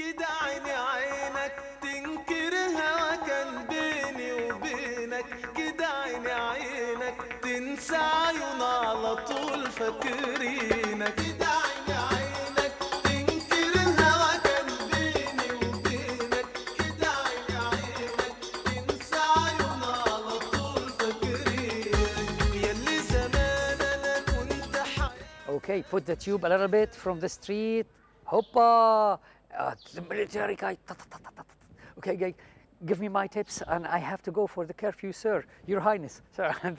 كده عيني عينك تنكرها كان بيني وبينك كده عيني عينك تنسى عيون على طول فاكرينك عيني عينك وبينك عيني عينك تنسى على طول فاكرينك زمان انا كنت Okay, put the tube a little bit from the street. Hoppa! the ah, military guy, ta, ta, ta, okay, give me my tips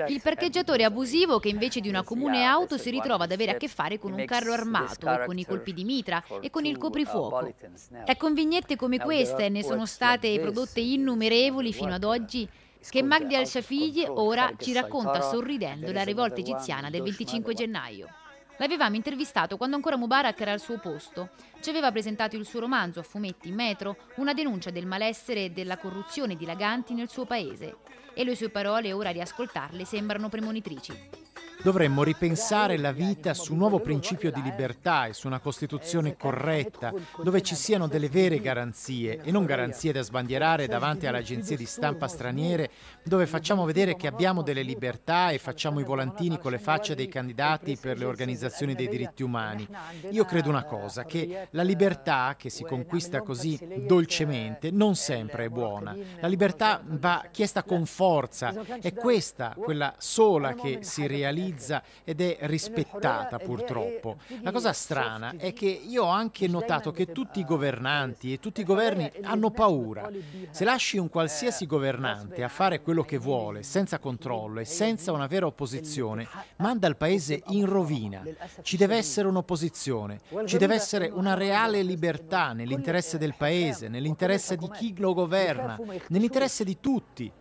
Il parcheggiatore abusivo che invece di una comune auto si ritrova ad avere a che fare con un carro armato, con i colpi di mitra e con il coprifuoco. È con ecco, vignette come queste, ne sono state prodotte innumerevoli fino ad oggi, che Magdi al-Shafigli ora ci racconta sorridendo la rivolta egiziana del 25 gennaio. L'avevamo intervistato quando ancora Mubarak era al suo posto. Ci aveva presentato il suo romanzo a fumetti in metro, una denuncia del malessere e della corruzione dilaganti nel suo paese. E le sue parole, ora riascoltarle, sembrano premonitrici. Dovremmo ripensare la vita su un nuovo principio di libertà e su una Costituzione corretta, dove ci siano delle vere garanzie e non garanzie da sbandierare davanti alle agenzie di stampa straniere, dove facciamo vedere che abbiamo delle libertà e facciamo i volantini con le facce dei candidati per le organizzazioni dei diritti umani. Io credo una cosa, che la libertà che si conquista così dolcemente non sempre è buona. La libertà va chiesta con forza, è questa quella sola che si realizza utilizza ed è rispettata purtroppo. Eh, la cosa strana è che io ho anche notato che tutti i governanti e tutti i governi hanno paura. Se lasci un qualsiasi eh, governante a fare quello che vuole, senza controllo e senza una vera opposizione, manda il paese in rovina. Ci deve essere un'opposizione, ci deve essere una reale libertà nell'interesse del paese, nell'interesse di chi lo governa, nell'interesse di tutti.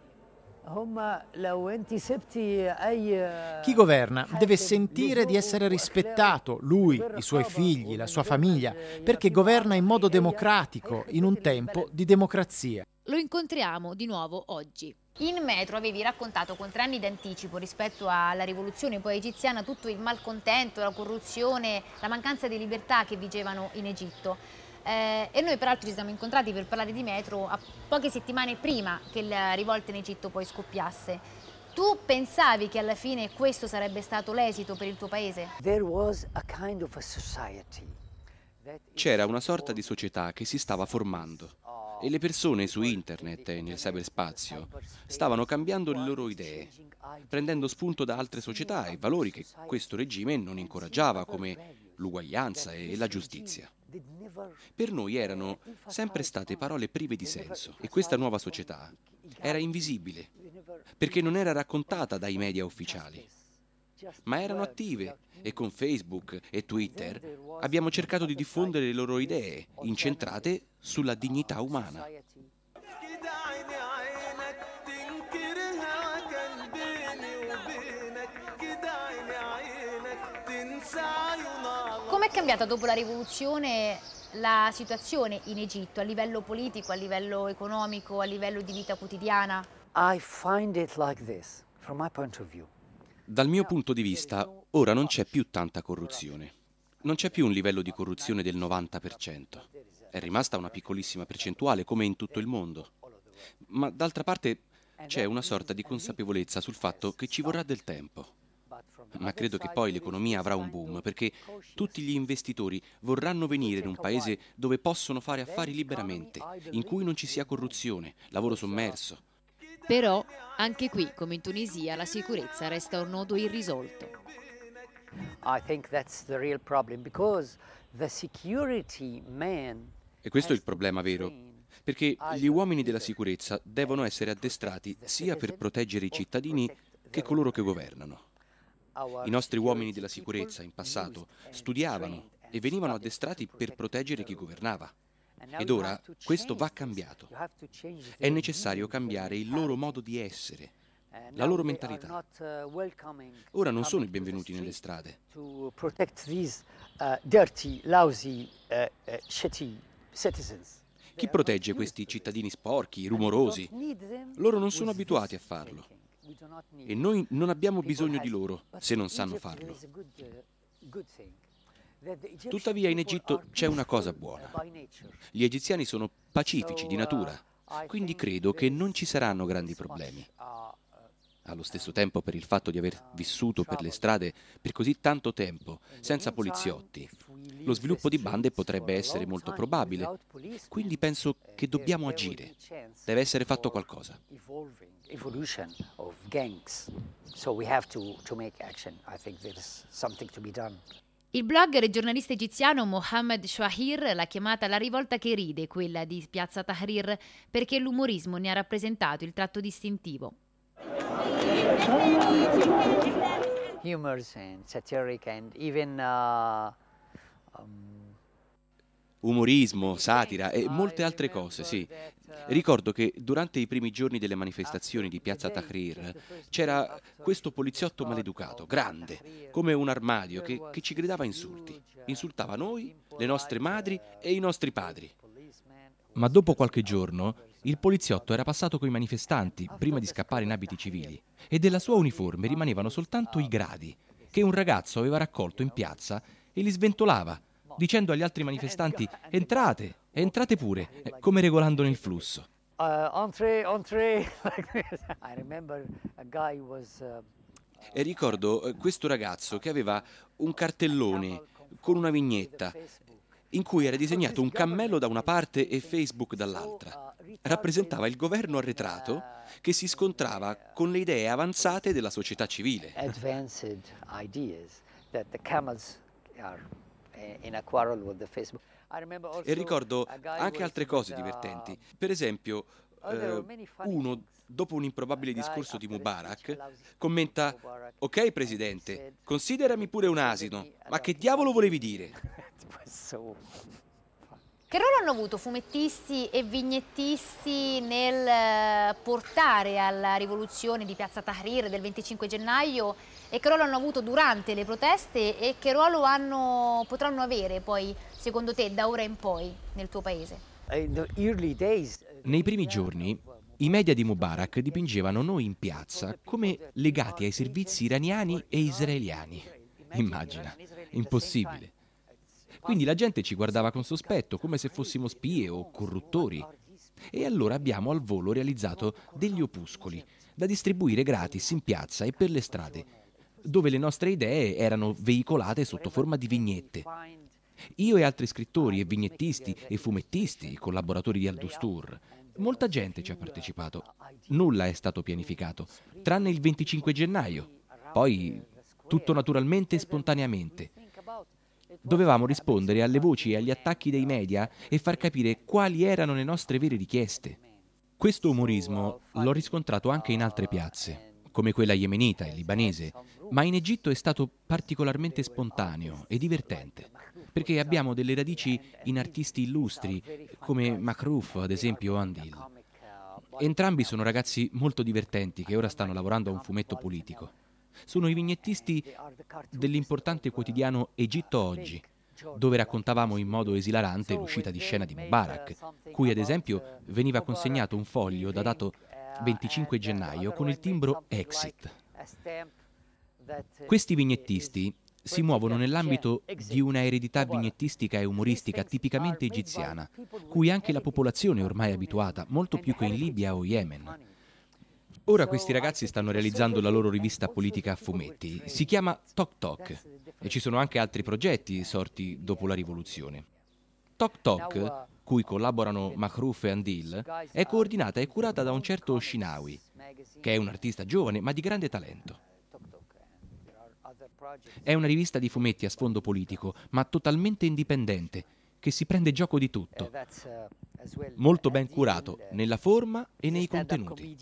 Eh, Chi governa deve sentire di essere rispettato, lui, i suoi figli, la sua famiglia, perché governa in modo democratico, in un tempo di democrazia. Lo incontriamo di nuovo oggi. In metro avevi raccontato con tre anni d'anticipo rispetto alla rivoluzione poi egiziana tutto il malcontento, la corruzione, la mancanza di libertà che vigevano in Egitto. Eh, e noi peraltro ci siamo incontrati per parlare di metro a poche settimane prima che la rivolta in Egitto poi scoppiasse. Tu pensavi che alla fine questo sarebbe stato l'esito per il tuo paese? C'era una sorta di società che si stava formando e le persone su internet e nel cyberspazio stavano cambiando le loro idee, prendendo spunto da altre società e valori che questo regime non incoraggiava come l'uguaglianza e la giustizia. Per noi erano sempre state parole prive di senso e questa nuova società era invisibile perché non era raccontata dai media ufficiali, ma erano attive e con Facebook e Twitter abbiamo cercato di diffondere le loro idee incentrate sulla dignità umana. Com'è cambiata dopo la rivoluzione la situazione in Egitto a livello politico, a livello economico, a livello di vita quotidiana? I find it Like this, from my point of view. Dal mio punto di vista, ora non c'è più tanta corruzione. Non c'è più un livello di corruzione del 90%. È rimasta una piccolissima percentuale, come in tutto il mondo. Ma d'altra parte c'è una sorta di consapevolezza sul fatto che ci vorrà del tempo ma credo che poi l'economia avrà un boom perché tutti gli investitori vorranno venire in un paese dove possono fare affari liberamente, in cui non ci sia corruzione, lavoro sommerso. Però anche qui, come in Tunisia, la sicurezza resta un nodo irrisolto. I think that's the real problem because the security man e questo è il problema vero, perché gli uomini della sicurezza devono essere addestrati sia per proteggere i cittadini che coloro che governano. I nostri uomini della sicurezza in passato studiavano e venivano addestrati per proteggere chi governava. Ed ora questo va cambiato. È necessario cambiare il loro modo di essere, la loro mentalità. Ora non sono i benvenuti nelle strade. Uh, uh, uh, chi protegge questi cittadini sporchi, rumorosi? Loro non sono abituati a farlo e noi non abbiamo bisogno di loro se non sanno farlo. Tuttavia in Egitto c'è una cosa buona. Gli egiziani sono pacifici di natura, quindi credo che non ci saranno grandi problemi. Allo stesso tempo per il fatto di aver vissuto per le strade per così tanto tempo, senza poliziotti, lo sviluppo di bande potrebbe essere molto probabile, quindi penso che dobbiamo agire. Deve essere fatto qualcosa evolution of gangs. So we have to, to make action. I think there is something to be done. Il blogger e giornalista egiziano Mohamed Shahir l'ha chiamata la rivolta che ride, quella di Piazza Tahrir, perché l'umorismo ne ha rappresentato il tratto distintivo. Humors and satiric and even uh, um, umorismo, satira e ah, molte altre cose, sì. Ricordo che durante i primi giorni delle manifestazioni di Piazza Tahrir c'era questo poliziotto maleducato, grande, come un armadio, che, che ci gridava insulti. Eh, Insultava noi, le nostre madri e i nostri padri. Ma dopo qualche giorno il poliziotto era passato coi manifestanti prima di scappare in abiti civili e della sua uniforme rimanevano soltanto i gradi che un ragazzo aveva raccolto in piazza e li sventolava dicendo agli altri manifestanti eh, entrate, entrate pure, eh, eh, come regolandone il flusso. E ricordo questo ragazzo che aveva un cartellone con una vignetta in cui era disegnato un cammello da una parte e Facebook dall'altra. Rappresentava il governo arretrato che si scontrava con le idee avanzate della società civile. Advanced ideas that the camels are eh, e ricordo anche altre cose uh, divertenti. Per esempio, oh, eh, uno, dopo un improbabile discorso di Mubarak, commenta Ok Presidente, considerami pure un asino, ma che diavolo volevi dire? Che ruolo hanno avuto fumettisti e vignettisti nel eh, portare alla rivoluzione di Piazza Tahrir del 25 gennaio e che ruolo hanno avuto durante le proteste e che ruolo hanno, potranno avere poi, secondo te, da ora in poi nel tuo paese? Eh, eh, Nei primi giorni i media di Mubarak dipingevano noi in piazza come legati ai servizi iraniani e israeliani. Immagina, impossibile. Quindi la gente ci guardava con sospetto, come se fossimo spie o corruttori. E allora abbiamo al volo realizzato degli opuscoli da distribuire gratis in piazza e per le strade, dove le nostre idee erano veicolate sotto forma di vignette. Io e altri scrittori e vignettisti e fumettisti, collaboratori di Aldustur, molta gente ci ha partecipato. Nulla è stato pianificato, tranne il 25 gennaio. Poi tutto naturalmente e spontaneamente. Dovevamo rispondere alle voci e agli attacchi dei media e far capire quali erano le nostre vere richieste. Questo umorismo l'ho riscontrato anche in altre piazze, come quella yemenita e libanese, ma in Egitto è stato particolarmente spontaneo e divertente, perché abbiamo delle radici in artisti illustri, come Makrouf, ad esempio, o Andil. Entrambi sono ragazzi molto divertenti che ora stanno lavorando a un fumetto politico. Sono i vignettisti dell'importante quotidiano Egitto Oggi, dove raccontavamo in modo esilarante l'uscita di scena di Mubarak, cui ad esempio veniva consegnato un foglio datato 25 gennaio con il timbro Exit. Questi vignettisti si muovono nell'ambito di una eredità vignettistica e umoristica tipicamente egiziana, cui anche la popolazione è ormai abituata, molto più che in Libia o Yemen. Ora questi ragazzi stanno realizzando la loro rivista politica a fumetti, si chiama Tok Tok e ci sono anche altri progetti sorti dopo la rivoluzione. Tok Tok, cui collaborano Makrouf e Andil, è coordinata e curata da un certo Shinawi, che è un artista giovane ma di grande talento. È una rivista di fumetti a sfondo politico, ma totalmente indipendente, che si prende gioco di tutto molto ben curato nella forma e nei contenuti.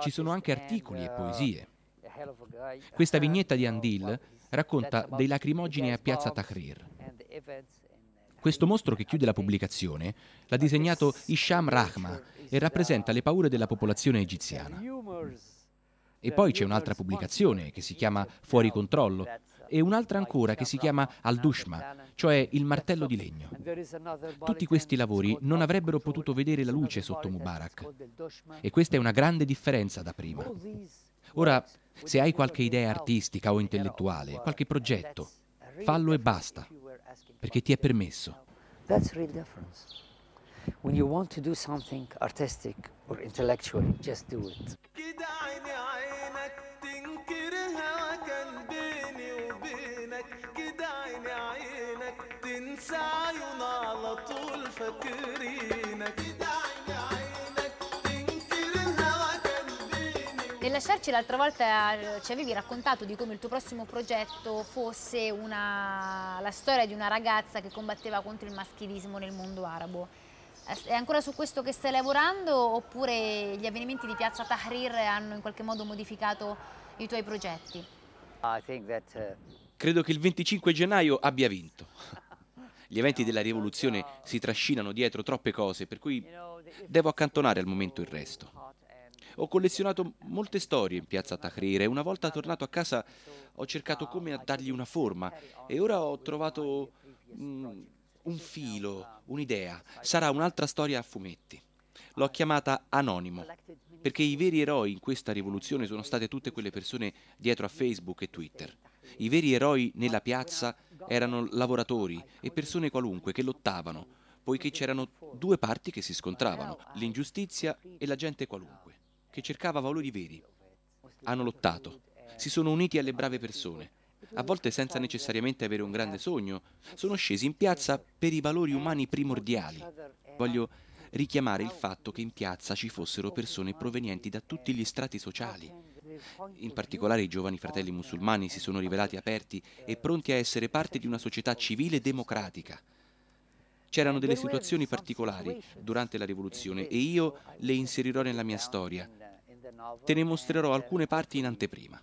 Ci sono anche articoli e uh, poesie. Questa uh, vignetta di uh, Andil racconta dei lacrimogeni a Piazza Tahrir. Questo mostro che chiude la pubblicazione l'ha disegnato Isham Rahma e rappresenta le paure della popolazione egiziana. E poi c'è un'altra pubblicazione che si chiama Fuori controllo, e un'altra ancora che si chiama Al-Dushma, cioè il martello di legno. Tutti questi lavori non avrebbero potuto vedere la luce sotto Mubarak e questa è una grande differenza da prima. Ora, se hai qualche idea artistica o intellettuale, qualche progetto, fallo e basta, perché ti è permesso. That's real difference. When you want to do something artistic or intellectual, just do it. lasciarci, l'altra volta eh, ci avevi raccontato di come il tuo prossimo progetto fosse una, la storia di una ragazza che combatteva contro il maschilismo nel mondo arabo. Eh, è ancora su questo che stai lavorando oppure gli avvenimenti di Piazza Tahrir hanno in qualche modo modificato i tuoi progetti? Eh, Credo che il 25 gennaio abbia vinto. Gli eventi della rivoluzione si trascinano dietro troppe cose, per cui devo accantonare al momento il resto. Ho collezionato molte storie in piazza Tahrir e una volta tornato a casa ho cercato come dargli una forma e ora ho trovato um, un filo, un'idea. Sarà un'altra storia a fumetti. L'ho chiamata Anonimo, perché i veri eroi in questa rivoluzione sono state tutte quelle persone dietro a Facebook e Twitter. I veri eroi nella piazza erano lavoratori e persone qualunque che lottavano, poiché c'erano due parti che si scontravano, l'ingiustizia e la gente qualunque che cercava valori veri. Hanno lottato, si sono uniti alle brave persone, a volte senza necessariamente avere un grande sogno, sono scesi in piazza per i valori umani primordiali. Voglio richiamare il fatto che in piazza ci fossero persone provenienti da tutti gli strati sociali. In particolare i giovani fratelli musulmani si sono rivelati aperti e pronti a essere parte di una società civile democratica. C'erano delle situazioni particolari durante la rivoluzione e io le inserirò nella mia storia Te ne mostrerò alcune parti in anteprima.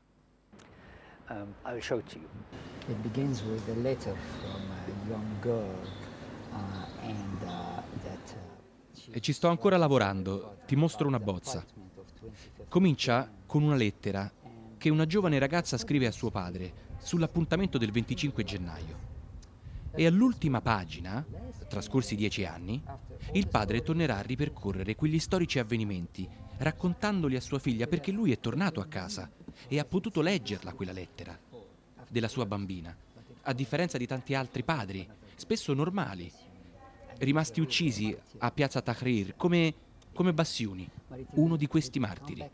Um, uh, uh, uh, e ci sto ancora lavorando, ti mostro una bozza. Comincia con una lettera che una giovane ragazza scrive a suo padre sull'appuntamento del 25 gennaio. E all'ultima pagina, trascorsi dieci anni, il padre tornerà a ripercorrere quegli storici avvenimenti raccontandoli a sua figlia perché lui è tornato a casa e ha potuto leggerla quella lettera della sua bambina, a differenza di tanti altri padri, spesso normali, rimasti uccisi a piazza Tahrir come, come Bassiuni, uno di questi martiri.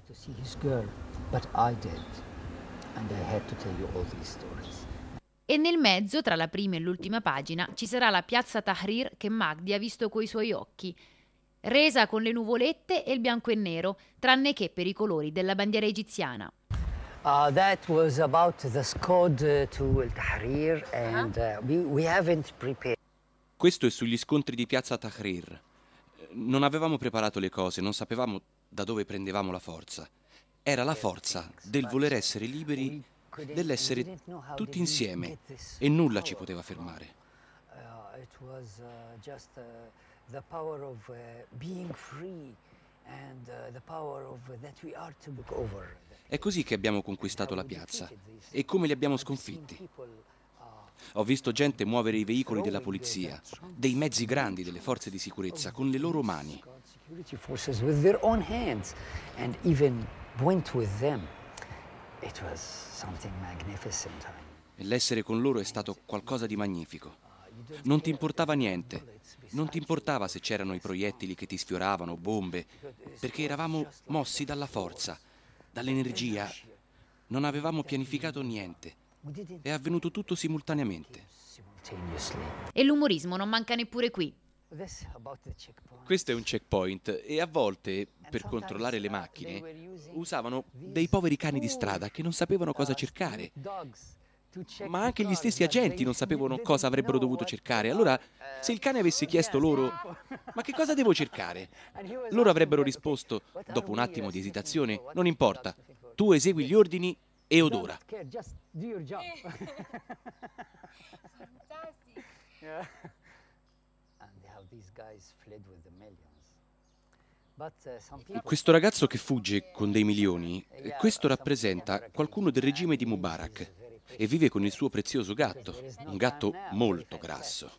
E nel mezzo, tra la prima e l'ultima pagina, ci sarà la piazza Tahrir che Magdi ha visto coi suoi occhi, resa con le nuvolette e il bianco e nero, tranne che per i colori della bandiera egiziana. Uh, that was about the squad uh, to Tahrir ah. and uh, we, we haven't prepared. Questo è sugli scontri di piazza Tahrir. Non avevamo preparato le cose, non sapevamo da dove prendevamo la forza. Era la forza del voler essere liberi, dell'essere tutti insieme e nulla ci poteva fermare. Uh, it was, uh, just, uh the power of uh, being free and uh, the power of uh, that we are to look over. È così che abbiamo conquistato la piazza e come li abbiamo sconfitti. Ho visto gente muovere i veicoli della polizia, dei mezzi grandi delle forze di sicurezza con le loro mani. E l'essere con loro è stato qualcosa di magnifico. Non ti importava niente. Non ti importava se c'erano i proiettili che ti sfioravano, bombe, perché eravamo mossi dalla forza, dall'energia. Non avevamo pianificato niente. È avvenuto tutto simultaneamente. E l'umorismo non manca neppure qui. Questo è un checkpoint e a volte, per controllare le macchine, usavano dei poveri cani di strada che non sapevano cosa cercare ma anche gli stessi agenti non sapevano cosa avrebbero dovuto cercare. Allora, eh, se il cane avesse oh, chiesto loro, ma che cosa devo cercare? Loro avrebbero risposto, dopo un attimo di esitazione, non importa, tu esegui gli ordini e odora. Eh. Uh, questo ragazzo che fugge con dei milioni, questo rappresenta qualcuno del regime di Mubarak e vive con il suo prezioso gatto, un gatto molto grasso.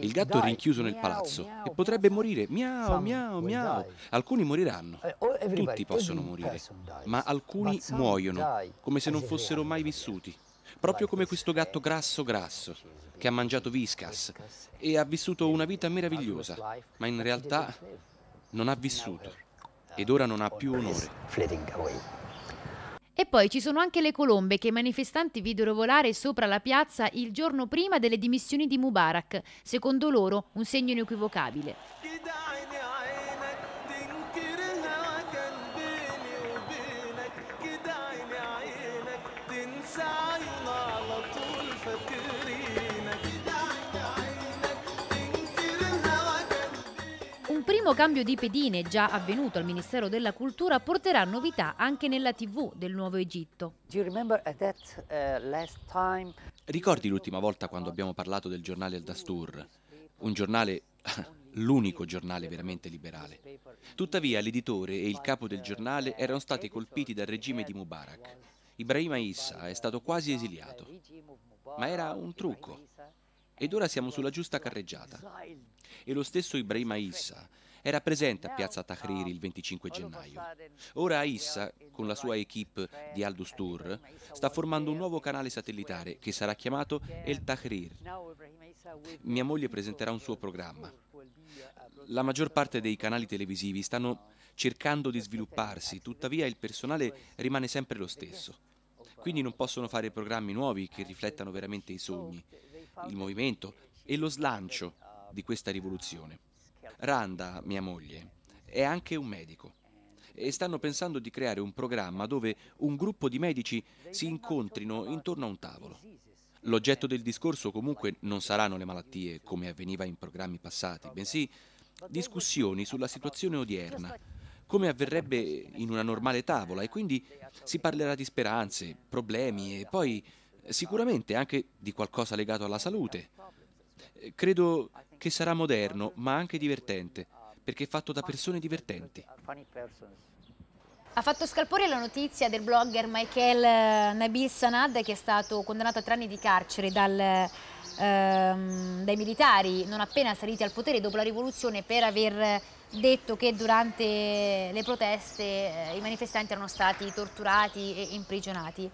Il gatto è rinchiuso nel palazzo e potrebbe morire, miau, miau, miau. Alcuni moriranno, uh, oh, tutti possono morire, ma alcuni muoiono come se non fossero mai vissuti, proprio come questo gatto grasso grasso che ha mangiato viscas e ha vissuto una vita meravigliosa, ma in realtà non ha vissuto ed ora non ha più onore. E poi ci sono anche le colombe che i manifestanti videro volare sopra la piazza il giorno prima delle dimissioni di Mubarak, secondo loro un segno inequivocabile. primo cambio di pedine già avvenuto al Ministero della Cultura porterà novità anche nella TV del Nuovo Egitto. Uh, Ricordi l'ultima volta quando abbiamo parlato del giornale Al Dastur? Un giornale l'unico giornale veramente liberale. Tuttavia l'editore e il capo del giornale erano stati colpiti dal regime di Mubarak. Ibrahima Issa è stato quasi esiliato, ma era un trucco. Ed ora siamo sulla giusta carreggiata. E lo stesso Ibrahima Issa era presente a Piazza Tahrir il 25 gennaio. Ora Issa, con la sua equipe di Al-Dustur, sta formando un nuovo canale satellitare che sarà chiamato El Tahrir. Mia moglie presenterà un suo programma. Eh, la maggior parte dei canali televisivi stanno cercando di svilupparsi, tuttavia il personale rimane sempre lo stesso. Quindi non possono fare programmi nuovi che riflettano veramente i sogni, il movimento e lo slancio di questa eh, rivoluzione. Randa, mia moglie, è anche un medico e stanno pensando di creare un programma dove un gruppo di medici si incontrino intorno a un tavolo. L'oggetto del discorso comunque non saranno le malattie come avveniva in programmi passati, bensì discussioni sulla situazione odierna, come avverrebbe in una normale tavola e quindi si parlerà di speranze, problemi e poi sicuramente anche di qualcosa legato alla salute. Credo che sarà moderno ma anche divertente, perché è fatto da persone divertenti. Ha fatto scalpore la notizia del blogger Michael eh, Nabil Sanad che è stato condannato a tre anni di carcere dal, ehm, dai militari non appena saliti al potere dopo la rivoluzione per aver detto che durante le proteste eh, i manifestanti erano stati torturati e imprigionati.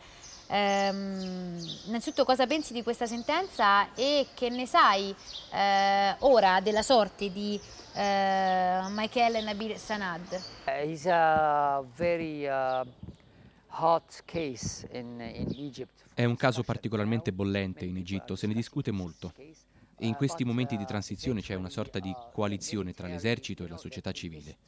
Ehm, innanzitutto cosa pensi di questa sentenza e che ne sai eh, ora della sorte di eh, Michael Nabil Sanad? It's eh, a very uh, hot case in, in Egypt. È un caso particolarmente bollente in Egitto, se ne discute molto. in questi momenti di transizione c'è una sorta di coalizione tra l'esercito e la società civile.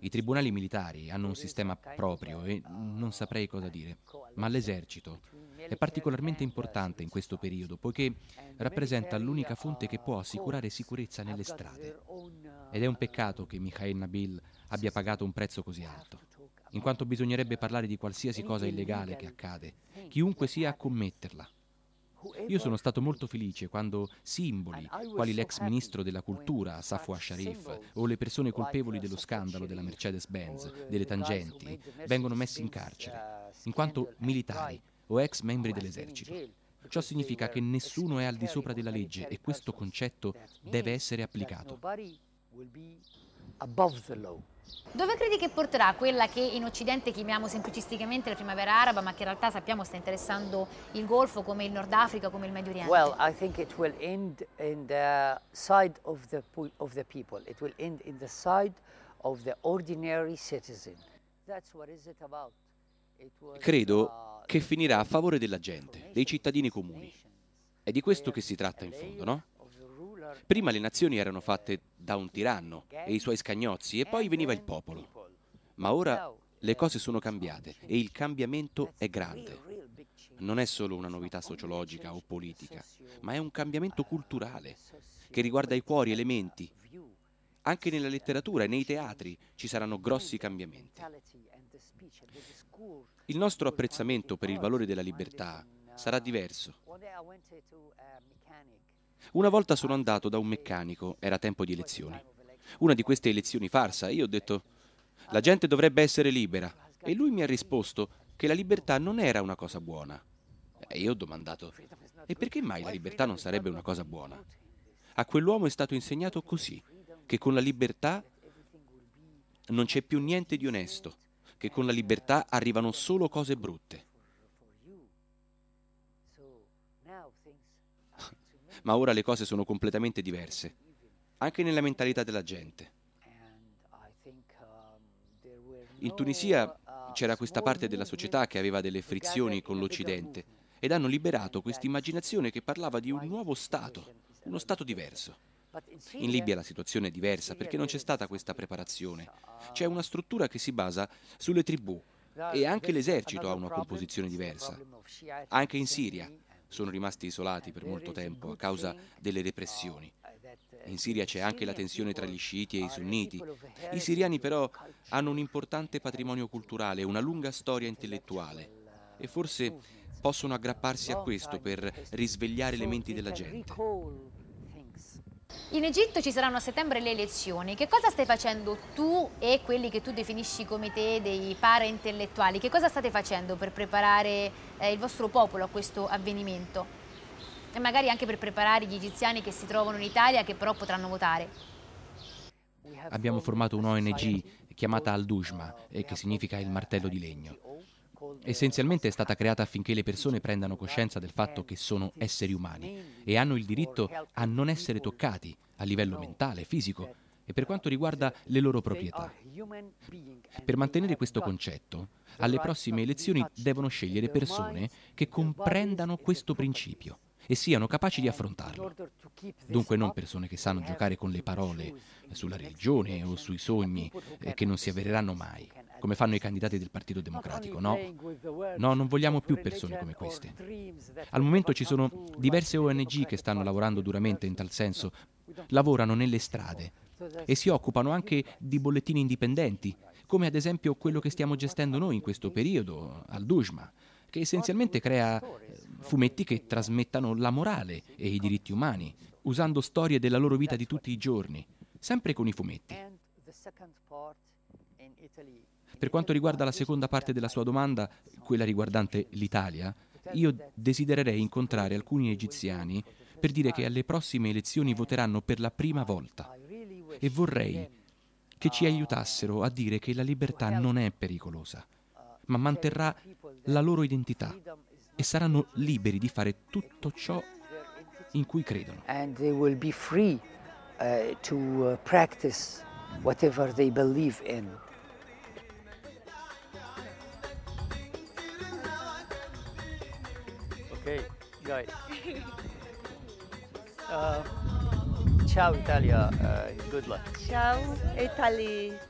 I tribunali militari hanno un sistema proprio cioè, e ah, non saprei cosa ecco, dire, ecco, ma l'esercito cioè, è particolarmente importante in questo periodo poiché eh, rappresenta l'unica fonte che può assicurare sicurezza nelle strade. Ed è un peccato eh, che Mikhail Nabil abbia pagato un prezzo così alto, in quanto bisognerebbe parlare di qualsiasi cosa illegale che accade, chiunque sia a commetterla io sono stato molto felice quando simboli, quali l'ex ministro della cultura Safwa Sharif o le persone colpevoli dello scandalo della Mercedes-Benz, delle tangenti, vengono messi in carcere, in quanto militari o ex membri dell'esercito. Ciò significa che nessuno è al di sopra della legge e questo concetto deve essere applicato. Dove credi che porterà quella che in Occidente chiamiamo semplicisticamente la primavera araba, ma che in realtà sappiamo sta interessando il Golfo come il Nord Africa, come il Medio Oriente? Well, I think it will end in the side of the, of the people. It will end in the side of the ordinary citizen. That's what is it about. It was, uh, Credo che finirà a favore della gente, dei cittadini comuni. È di questo che si tratta in fondo, no? Prima le nazioni erano fatte da un tiranno e i suoi scagnozzi e poi veniva il popolo. Ma ora le cose sono cambiate e il cambiamento è grande. Non è solo una novità sociologica o politica, ma è un cambiamento culturale che riguarda i cuori e le menti. Anche nella letteratura e nei teatri ci saranno grossi cambiamenti. Il nostro apprezzamento per il valore della libertà sarà diverso. Una volta sono andato da un meccanico, era tempo di elezioni. Una di queste elezioni farsa, io ho detto, la gente dovrebbe essere libera. E lui mi ha risposto che la libertà non era una cosa buona. E io ho domandato, e perché mai la libertà non sarebbe una cosa buona? A quell'uomo è stato insegnato così, che con la libertà non c'è più niente di onesto, che con la libertà arrivano solo cose brutte. ma ora le cose sono completamente diverse, anche nella mentalità della gente. In Tunisia c'era questa parte della società che aveva delle frizioni con l'Occidente ed hanno liberato questa immaginazione che parlava di un nuovo Stato, uno Stato diverso. In Libia la situazione è diversa perché non c'è stata questa preparazione. C'è una struttura che si basa sulle tribù e anche l'esercito ha una composizione diversa. Anche in Siria sono rimasti isolati per molto tempo a causa delle repressioni. In Siria c'è anche la tensione tra gli sciiti e i sunniti. I siriani però hanno un importante patrimonio culturale, una lunga storia intellettuale e forse possono aggrapparsi a questo per risvegliare le menti della gente. In Egitto ci saranno a settembre le elezioni. Che cosa stai facendo tu e quelli che tu definisci come te dei para intellettuali? Che cosa state facendo per preparare eh, il vostro popolo a questo avvenimento? E magari anche per preparare gli egiziani che si trovano in Italia che però potranno votare. Abbiamo formato un'ONG chiamata Al-Dujma, eh, che significa il martello di legno. Essenzialmente è stata creata affinché le persone prendano coscienza del fatto che sono esseri umani e hanno il diritto a non essere toccati a livello mentale, fisico e per quanto riguarda le loro proprietà. Per mantenere questo concetto, alle prossime elezioni devono scegliere persone che comprendano questo principio e siano capaci di affrontarlo. Dunque non persone che sanno giocare con le parole sulla religione o sui sogni eh, che non si avvereranno mai come fanno i candidati del Partito Democratico. No, no, non vogliamo più persone come queste. Al momento ci sono diverse ONG che stanno lavorando duramente in tal senso, lavorano nelle strade e si occupano anche di bollettini indipendenti, come ad esempio quello che stiamo gestendo noi in questo periodo, al Dujma, che essenzialmente crea eh, fumetti che trasmettano la morale e i diritti umani, usando storie della loro vita di tutti i giorni, sempre con i fumetti. Per quanto riguarda la seconda parte della sua domanda, quella riguardante l'Italia, io desidererei incontrare alcuni egiziani per dire che alle prossime elezioni voteranno per la prima volta e vorrei che ci aiutassero a dire che la libertà non è pericolosa, ma manterrà la loro identità e saranno liberi di fare tutto ciò in cui credono. And they will be free uh, to uh, practice whatever they believe in. guide. uh, ciao Italia, uh, good luck. Ciao Italy.